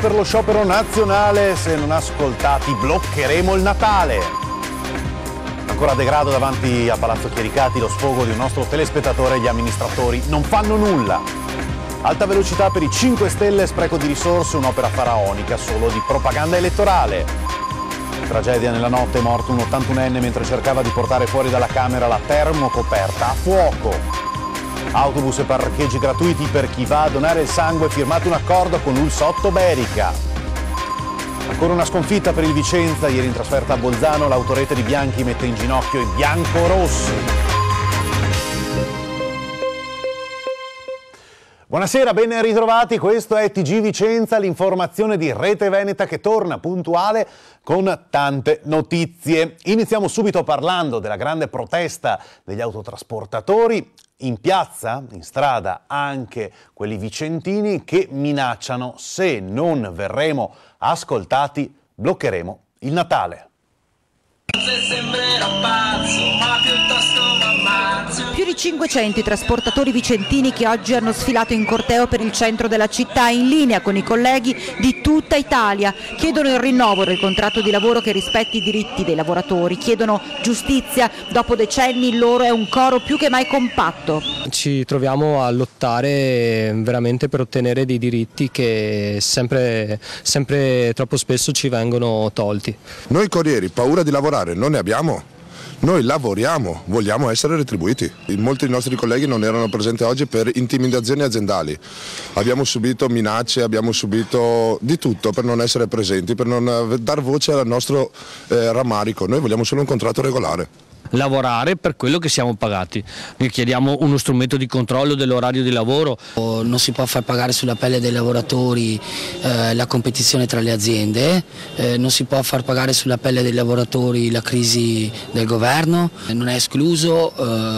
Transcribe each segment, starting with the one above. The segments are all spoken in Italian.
per lo sciopero nazionale, se non ascoltati bloccheremo il Natale. Ancora degrado davanti a Palazzo Chiericati, lo sfogo di un nostro telespettatore, e gli amministratori non fanno nulla. Alta velocità per i 5 Stelle, spreco di risorse, un'opera faraonica solo di propaganda elettorale. Tragedia nella notte, morto un 81enne mentre cercava di portare fuori dalla camera la termocoperta a fuoco. Autobus e parcheggi gratuiti per chi va a donare il sangue, firmato un accordo con l'Ulsotto Berica. Ancora una sconfitta per il Vicenza, ieri in trasferta a Bolzano l'autorete di Bianchi mette in ginocchio i biancorossi Buonasera, ben ritrovati, questo è TG Vicenza, l'informazione di Rete Veneta che torna puntuale con tante notizie. Iniziamo subito parlando della grande protesta degli autotrasportatori in piazza, in strada, anche quelli vicentini che minacciano se non verremo ascoltati bloccheremo il Natale. Se sembrerò pazzo, ma piuttosto mamma più di 500 i trasportatori vicentini che oggi hanno sfilato in corteo per il centro della città in linea con i colleghi di tutta Italia. Chiedono il rinnovo del contratto di lavoro che rispetti i diritti dei lavoratori, chiedono giustizia. Dopo decenni il loro è un coro più che mai compatto. Ci troviamo a lottare eh, veramente per ottenere dei diritti che sempre, sempre troppo spesso ci vengono tolti. Noi corrieri paura di lavorare non ne abbiamo noi lavoriamo, vogliamo essere retribuiti. Molti dei nostri colleghi non erano presenti oggi per intimidazioni aziendali. Abbiamo subito minacce, abbiamo subito di tutto per non essere presenti, per non eh, dar voce al nostro eh, rammarico. Noi vogliamo solo un contratto regolare lavorare per quello che siamo pagati. chiediamo uno strumento di controllo dell'orario di lavoro. Non si può far pagare sulla pelle dei lavoratori eh, la competizione tra le aziende, eh, non si può far pagare sulla pelle dei lavoratori la crisi del governo, eh, non è escluso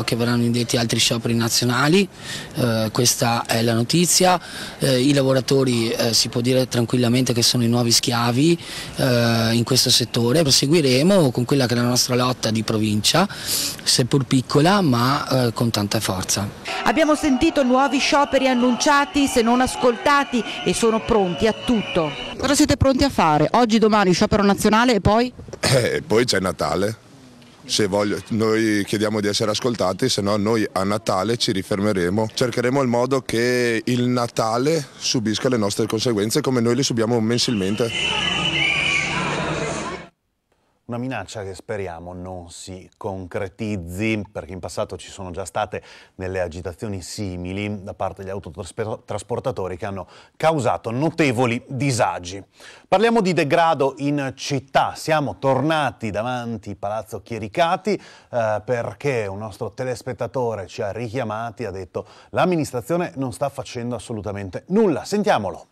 eh, che verranno indetti altri scioperi nazionali, eh, questa è la notizia. Eh, I lavoratori si può dire tranquillamente che sono i nuovi schiavi in questo settore, proseguiremo con quella che è la nostra lotta di provincia minaccia, seppur piccola, ma eh, con tanta forza. Abbiamo sentito nuovi scioperi annunciati, se non ascoltati, e sono pronti a tutto. Cosa siete pronti a fare? Oggi, domani, sciopero nazionale e poi? Eh, poi c'è Natale. Se Voglio, noi chiediamo di essere ascoltati, se no noi a Natale ci rifermeremo. Cercheremo il modo che il Natale subisca le nostre conseguenze come noi le subiamo mensilmente. Una minaccia che speriamo non si concretizzi, perché in passato ci sono già state delle agitazioni simili da parte degli autotrasportatori che hanno causato notevoli disagi. Parliamo di degrado in città, siamo tornati davanti Palazzo Chiericati eh, perché un nostro telespettatore ci ha richiamati, e ha detto l'amministrazione non sta facendo assolutamente nulla. Sentiamolo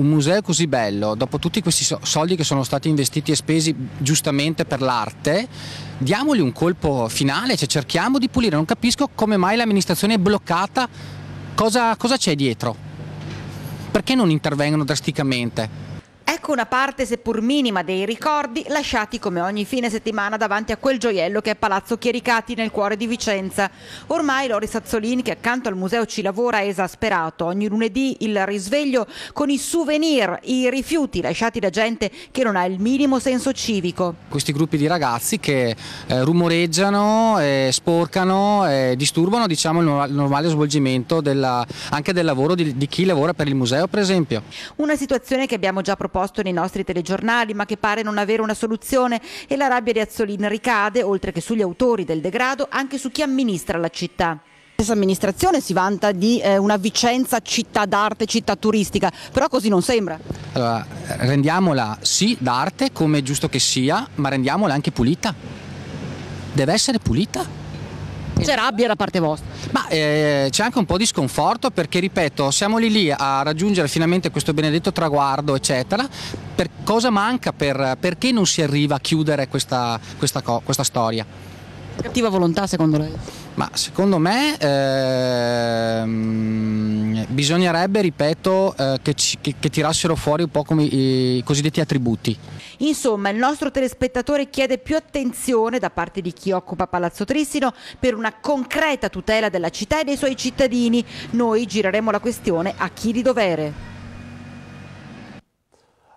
un museo così bello, dopo tutti questi soldi che sono stati investiti e spesi giustamente per l'arte, diamogli un colpo finale, cioè cerchiamo di pulire. Non capisco come mai l'amministrazione è bloccata, cosa, cosa c'è dietro? Perché non intervengono drasticamente? Ecco una parte, seppur minima, dei ricordi lasciati come ogni fine settimana davanti a quel gioiello che è Palazzo Chiericati nel cuore di Vicenza. Ormai Loris Azzolini, che accanto al museo ci lavora, è esasperato. Ogni lunedì il risveglio con i souvenir, i rifiuti lasciati da gente che non ha il minimo senso civico. Questi gruppi di ragazzi che eh, rumoreggiano, eh, sporcano, eh, disturbano diciamo, il normale svolgimento della, anche del lavoro di, di chi lavora per il museo, per esempio. Una situazione che abbiamo già proposto posto nei nostri telegiornali, ma che pare non avere una soluzione e la rabbia di Azzolin ricade, oltre che sugli autori del degrado, anche su chi amministra la città. La stessa amministrazione si vanta di eh, una Vicenza città d'arte, città turistica, però così non sembra. Allora, rendiamola sì d'arte come è giusto che sia, ma rendiamola anche pulita. Deve essere pulita. C'è esatto. rabbia da parte vostra? Ma eh, c'è anche un po' di sconforto perché, ripeto, siamo lì lì a raggiungere finalmente questo benedetto traguardo, eccetera. Per cosa manca? Per, perché non si arriva a chiudere questa, questa, questa storia? Cattiva volontà secondo lei? Ma secondo me ehm, bisognerebbe, ripeto, eh, che, ci, che, che, tirassero fuori un po' come i, i cosiddetti attributi. Insomma, il nostro telespettatore chiede più attenzione da parte di chi occupa Palazzo Trissino per una concreta tutela della città e dei suoi cittadini. Noi gireremo la questione a chi di dovere.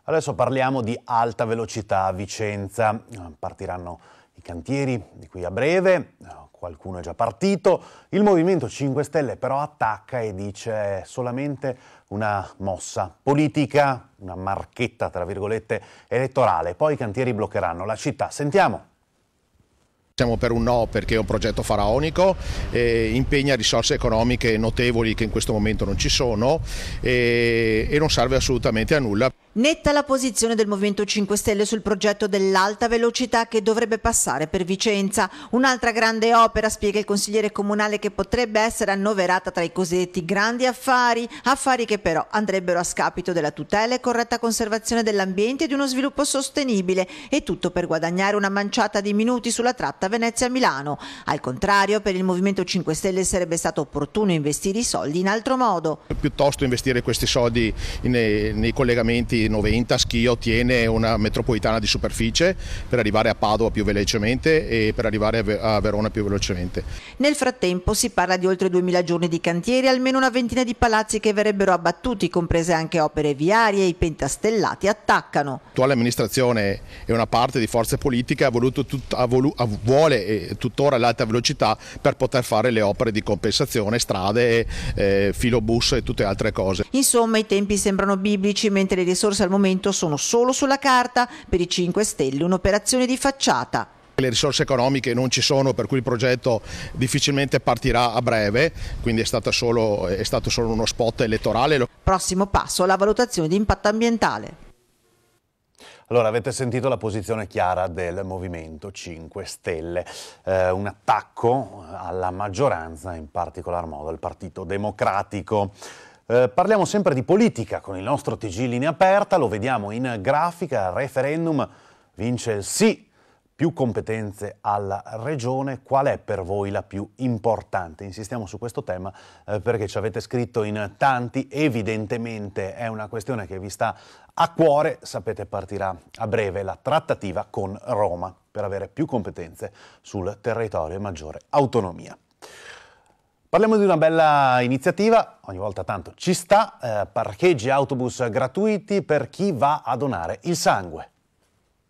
Adesso parliamo di alta velocità a Vicenza. Partiranno i cantieri di qui a breve, qualcuno è già partito. Il Movimento 5 Stelle però attacca e dice solamente una mossa politica, una marchetta, tra virgolette, elettorale. Poi i cantieri bloccheranno la città. Sentiamo. Siamo per un no perché è un progetto faraonico, eh, impegna risorse economiche notevoli che in questo momento non ci sono eh, e non serve assolutamente a nulla. Netta la posizione del Movimento 5 Stelle sul progetto dell'alta velocità che dovrebbe passare per Vicenza. Un'altra grande opera, spiega il consigliere comunale, che potrebbe essere annoverata tra i cosiddetti grandi affari, affari che però andrebbero a scapito della tutela e corretta conservazione dell'ambiente e di uno sviluppo sostenibile e tutto per guadagnare una manciata di minuti sulla tratta Venezia-Milano. Al contrario, per il Movimento 5 Stelle sarebbe stato opportuno investire i soldi in altro modo. Piuttosto investire questi soldi eh, nei, collegamenti 90 Schio tiene una metropolitana di superficie per arrivare a Padova più velocemente e per arrivare a Verona più velocemente. Nel frattempo si parla di oltre 2000 giorni di cantieri almeno una ventina di palazzi che verrebbero abbattuti, comprese anche opere viarie, i pentastellati attaccano. L'attuale amministrazione e una parte di forze politiche tut, volu, vuole tuttora l'alta velocità per poter fare le opere di compensazione, strade, eh, filobus e tutte altre cose. Insomma i tempi sembrano biblici mentre le risorse risorse al momento sono solo sulla carta, per i 5 Stelle un'operazione di facciata le risorse economiche non ci sono per cui il progetto difficilmente partirà a breve, quindi è stato solo, è stato solo uno spot elettorale. Prossimo passo la valutazione di impatto ambientale. Allora, avete sentito la posizione chiara del Movimento 5 Stelle, eh, un attacco alla maggioranza, in particolar modo al Partito Democratico. Eh, parliamo sempre di politica con il nostro TG Linea Aperta, lo vediamo in grafica, referendum, vince il sì, più competenze alla regione, qual è per voi la più importante? Insistiamo su questo tema eh, perché ci avete scritto in tanti, evidentemente è una questione che vi sta a cuore, sapete partirà a breve la trattativa con Roma per avere più competenze sul territorio e maggiore autonomia. Parliamo di una bella iniziativa, ogni volta tanto ci sta, eh, parcheggi autobus gratuiti per chi va a donare il sangue.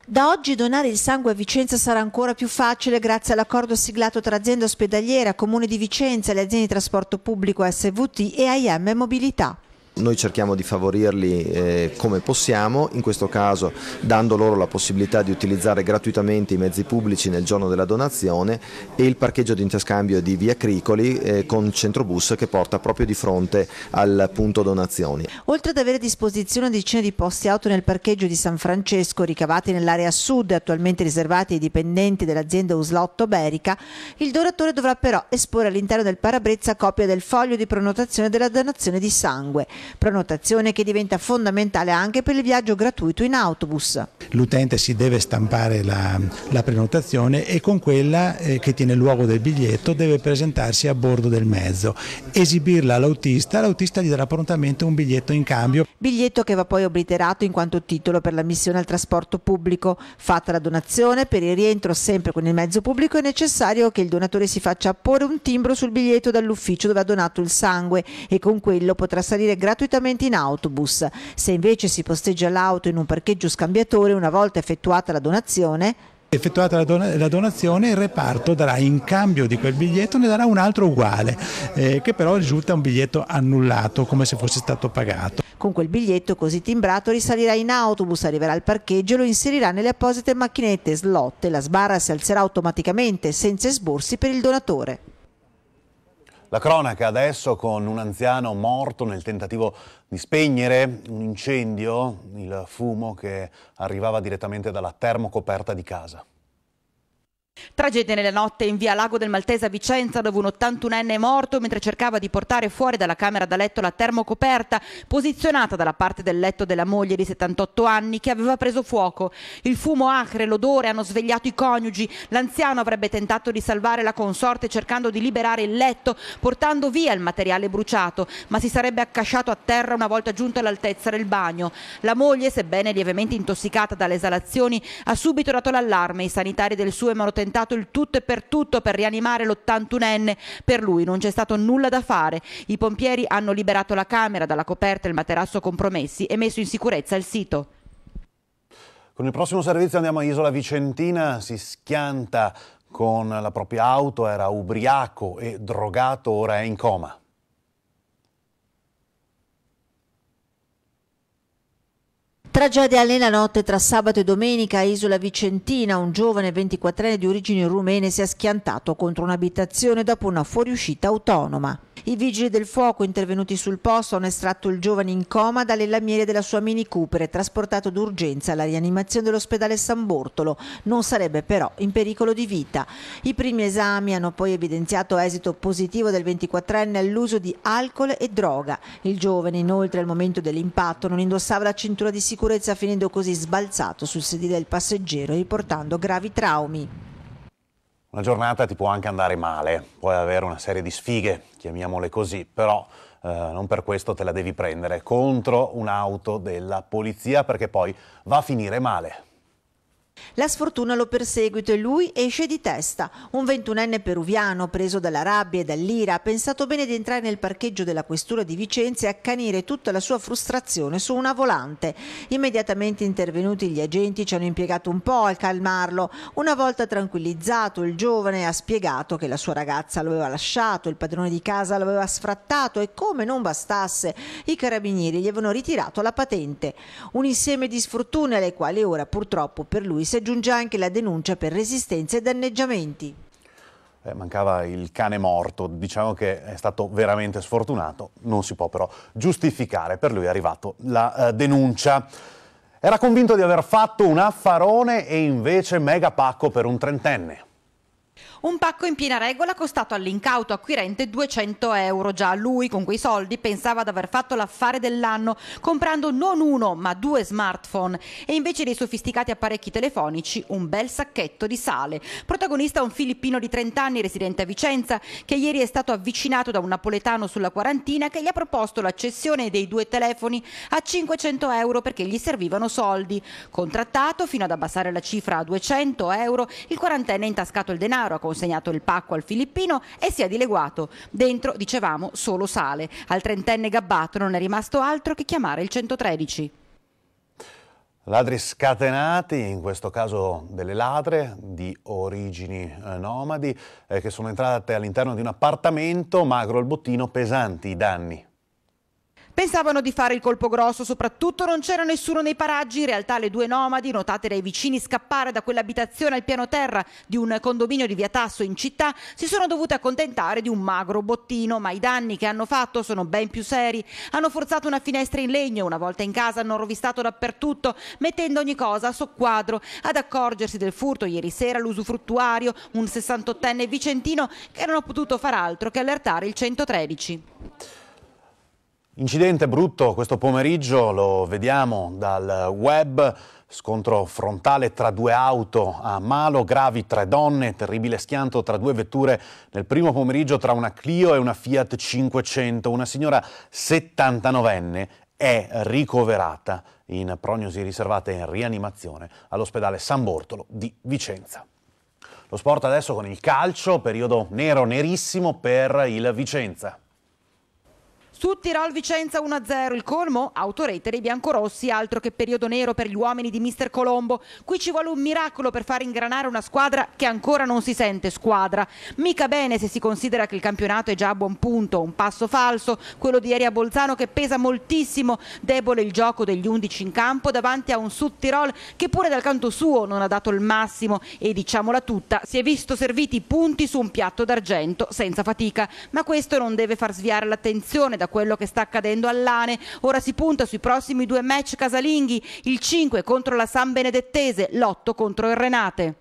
Da oggi donare il sangue a Vicenza sarà ancora più facile grazie all'accordo siglato tra azienda ospedaliera, Comune di Vicenza, le aziende di trasporto pubblico SVT e AIM Mobilità noi cerchiamo di favorirli eh, come possiamo, in questo caso dando loro la possibilità di utilizzare gratuitamente i mezzi pubblici nel giorno della donazione e il parcheggio di interscambio di via Cricoli eh, con centrobus che porta proprio di fronte al punto donazioni. Oltre ad avere a disposizione decine di posti auto nel parcheggio di San Francesco ricavati nell'area sud attualmente riservati ai dipendenti dell'azienda Uslotto Berica, il donatore dovrà però esporre all'interno del parabrezza copia del foglio di prenotazione della donazione di sangue prenotazione che diventa fondamentale anche per il viaggio gratuito in autobus. L'utente si deve stampare la, la prenotazione e con quella eh, che tiene luogo del biglietto deve presentarsi a bordo del mezzo, esibirla all'autista, l'autista gli darà prontamente un biglietto in cambio. Biglietto che va poi obliterato in quanto titolo per la missione al trasporto pubblico. Fatta la donazione, per il rientro sempre con il mezzo pubblico è necessario che il donatore si faccia porre un timbro sul biglietto dall'ufficio dove ha donato il sangue e con quello potrà salire gratuitamente gratuitamente in autobus. Se invece si posteggia l'auto in un parcheggio scambiatore una volta effettuata la donazione, Effettuata la, don la, donazione il reparto darà in cambio di quel biglietto ne darà un altro uguale eh, che però risulta un biglietto annullato come se fosse stato pagato. Con quel biglietto così timbrato risalirà in autobus, arriverà al parcheggio e lo inserirà nelle apposite macchinette slot e la sbarra si alzerà automaticamente senza esborsi per il donatore. La cronaca adesso con un anziano morto nel tentativo di spegnere un incendio, il fumo che arrivava direttamente dalla termocoperta di casa. Tragedia nella notte in via Lago del Maltese a Vicenza dove un 81enne è morto mentre cercava di portare fuori dalla camera da letto la termocoperta posizionata dalla parte del letto della moglie di 78 anni che aveva preso fuoco. Il fumo acre e l'odore hanno svegliato i coniugi. L'anziano avrebbe tentato di salvare la consorte cercando di liberare il letto portando via il materiale bruciato ma si sarebbe accasciato a terra una volta giunto all'altezza del bagno. La moglie, sebbene lievemente intossicata dalle esalazioni, ha subito dato l'allarme. I sanitari del suo emerotentato tentato il tutto e per tutto per rianimare l'81enne, per lui non c'è stato nulla da fare. I pompieri hanno liberato la camera dalla coperta e il materasso compromessi e messo in sicurezza il sito. Con il prossimo servizio andiamo a Isola Vicentina, si schianta con la propria auto, era ubriaco e drogato, ora è in coma. Tragedia nella notte tra sabato e domenica a Isola Vicentina, un giovane 24enne di origini rumene si è schiantato contro un'abitazione dopo una fuoriuscita autonoma. I vigili del fuoco intervenuti sul posto hanno estratto il giovane in coma dalle lamiere della sua Mini Cooper e trasportato d'urgenza alla rianimazione dell'ospedale San Bortolo. Non sarebbe però in pericolo di vita. I primi esami hanno poi evidenziato esito positivo del 24enne all'uso di alcol e droga. Il giovane inoltre al momento dell'impatto non indossava la cintura di sicurezza sicurezza finendo così sbalzato sul sedile del passeggero e portando gravi traumi. Una giornata ti può anche andare male, puoi avere una serie di sfighe, chiamiamole così, però eh, non per questo te la devi prendere contro un'auto della polizia perché poi va a finire male. La sfortuna lo perseguita e lui esce di testa. Un ventunenne peruviano, preso dalla rabbia e dall'ira, ha pensato bene di entrare nel parcheggio della questura di Vicenza e accanire tutta la sua frustrazione su una volante. Immediatamente intervenuti gli agenti ci hanno impiegato un po' a calmarlo. Una volta tranquillizzato, il giovane ha spiegato che la sua ragazza lo aveva lasciato, il padrone di casa lo aveva sfrattato e come non bastasse, i carabinieri gli avevano ritirato la patente. Un insieme di sfortune alle quali ora purtroppo per lui lui si aggiunge anche la denuncia per resistenze e danneggiamenti. Eh, mancava il cane morto, diciamo che è stato veramente sfortunato, non si può però giustificare, per lui è arrivata la eh, denuncia. Era convinto di aver fatto un affarone e invece mega pacco per un trentenne. Un pacco in piena regola costato all'incauto acquirente 200 euro. Già lui con quei soldi pensava di aver fatto l'affare dell'anno comprando non uno ma due smartphone e invece dei sofisticati apparecchi telefonici un bel sacchetto di sale. Protagonista un filippino di 30 anni residente a Vicenza che ieri è stato avvicinato da un napoletano sulla quarantina che gli ha proposto l'accessione dei due telefoni a 500 euro perché gli servivano soldi. Contrattato fino ad abbassare la cifra a 200 euro, il quarantenne ha intascato il denaro denaro, ha consegnato il pacco al filippino e si è dileguato. Dentro, dicevamo, solo sale. Al trentenne gabbato non è rimasto altro che chiamare il 113. Ladri scatenati, in questo caso delle ladre di origini eh, nomadi, eh, che sono entrate all'interno di un appartamento, magro al bottino, pesanti i danni. Pensavano di fare il colpo grosso, soprattutto non c'era nessuno nei paraggi, in realtà le due nomadi, notate dai vicini scappare da quell'abitazione al piano terra di un condominio di Via Tasso in città, si sono dovute accontentare di un magro bottino, ma i danni che hanno fatto sono ben più seri. Hanno forzato una finestra in legno, una volta in casa hanno rovistato dappertutto, mettendo ogni cosa a soqquadro. Ad accorgersi del furto ieri sera l'usufruttuario, un 68enne vicentino che non ha potuto far altro che allertare il 113. Incidente brutto questo pomeriggio, lo vediamo dal web, scontro frontale tra due auto a Malo, gravi tre donne, terribile schianto tra due vetture nel primo pomeriggio tra una Clio e una Fiat 500. Una signora 79enne è ricoverata in prognosi riservata in rianimazione all'ospedale San Bortolo di Vicenza. Lo sport adesso con il calcio, periodo nero nerissimo per il Vicenza. Su Tirol Vicenza 1-0, il colmo? Autorete dei biancorossi, altro che periodo nero per gli uomini di mister Colombo. Qui ci vuole un miracolo per far ingranare una squadra che ancora non si sente squadra. Mica bene se si considera che il campionato è già a buon punto, un passo falso, quello di ieri a Bolzano che pesa moltissimo, debole il gioco degli 11 in campo davanti a un Sud Tirol che pure dal canto suo non ha dato il massimo e diciamola tutta, si è visto serviti punti su un piatto d'argento senza fatica, ma questo non deve far sviare l'attenzione da quello che sta accadendo all'Ane. Ora si punta sui prossimi due match casalinghi, il 5 contro la San Benedettese, l'8 contro il Renate.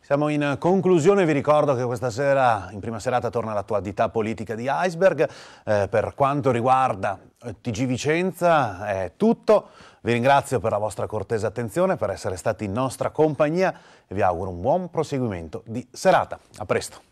Siamo in conclusione, vi ricordo che questa sera, in prima serata, torna l'attualità politica di Iceberg. Eh, per quanto riguarda eh, TG Vicenza è tutto. Vi ringrazio per la vostra cortese attenzione, per essere stati in nostra compagnia e vi auguro un buon proseguimento di serata. A presto.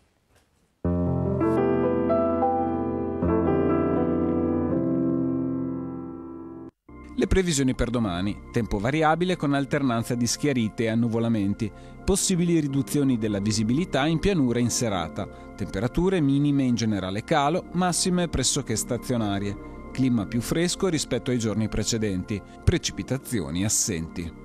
Le previsioni per domani, tempo variabile con alternanza di schiarite e annuvolamenti, possibili riduzioni della visibilità in pianura in serata, temperature minime in generale calo, massime pressoché stazionarie, clima più fresco rispetto ai giorni precedenti, precipitazioni assenti.